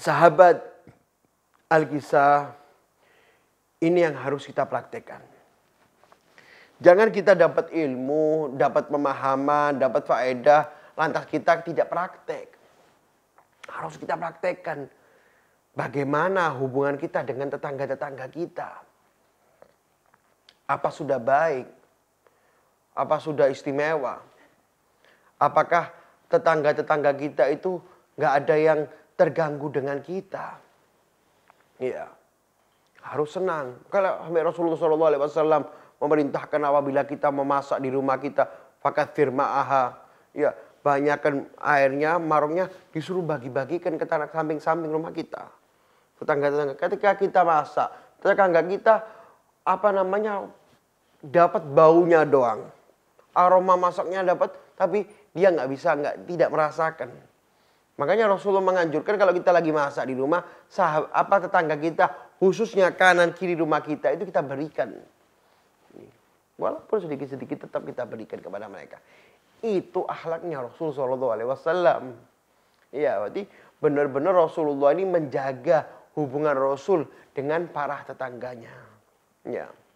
sahabat Alkisah ini yang harus kita praktekkan. Jangan kita dapat ilmu, dapat pemahaman, dapat faedah, lantas kita tidak praktek. Harus kita praktekkan bagaimana hubungan kita dengan tetangga-tetangga kita. Apa sudah baik? Apa sudah istimewa? Apakah tetangga-tetangga kita itu nggak ada yang terganggu dengan kita. Iya. Harus senang. Kalau Rasulullah saw memerintahkan apabila kita memasak di rumah kita, fakat firma aha, Ya, banyakkan airnya, marungnya disuruh bagi-bagikan ke tanah samping-samping rumah kita. Tetangga-tetangga. Ketika kita masak, tetangga kita apa namanya dapat baunya doang. Aroma masaknya dapat, tapi dia nggak bisa nggak tidak merasakan. Makanya Rasulullah menganjurkan kalau kita lagi masak di rumah, sahab, apa tetangga kita, khususnya kanan kiri rumah kita itu kita berikan. Walaupun sedikit-sedikit tetap kita berikan kepada mereka. Itu ahlaknya Rasulullah saw. Iya, berarti benar-benar Rasulullah ini menjaga hubungan Rasul dengan para tetangganya. Ya.